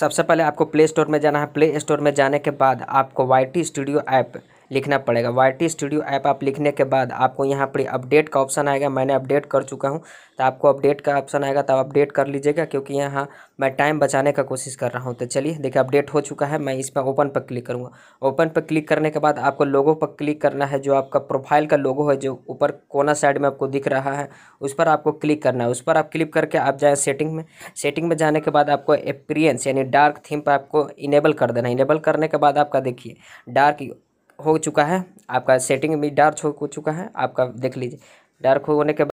सबसे पहले आपको प्ले स्टोर में जाना है प्ले स्टोर में जाने के बाद आपको वाई टी स्टूडियो ऐप लिखना पड़ेगा वाई स्टूडियो ऐप आप लिखने के बाद आपको यहाँ पर अपडेट का ऑप्शन आएगा मैंने अपडेट कर चुका हूँ तो आपको अपडेट का ऑप्शन आएगा तो अपडेट कर लीजिएगा क्योंकि यहाँ मैं टाइम बचाने का कोशिश कर रहा हूँ तो चलिए देखिए अपडेट हो चुका है मैं इस पर ओपन पर क्लिक करूँगा ओपन पर क्लिक करने के बाद आपको लोगो पर क्लिक करना है जो आपका प्रोफाइल का लोगो है जो ऊपर कोना साइड में आपको दिख रहा है उस पर आपको क्लिक करना है उस पर आप क्लिक करके आप जाएँ सेटिंग में सेटिंग में जाने के बाद आपको एपरियंस यानी डार्क थीम पर आपको इनेबल कर देना है इनेबल करने के बाद आपका देखिए डार्क हो चुका है आपका सेटिंग भी डार्क हो चुका है आपका देख लीजिए डार्क होने के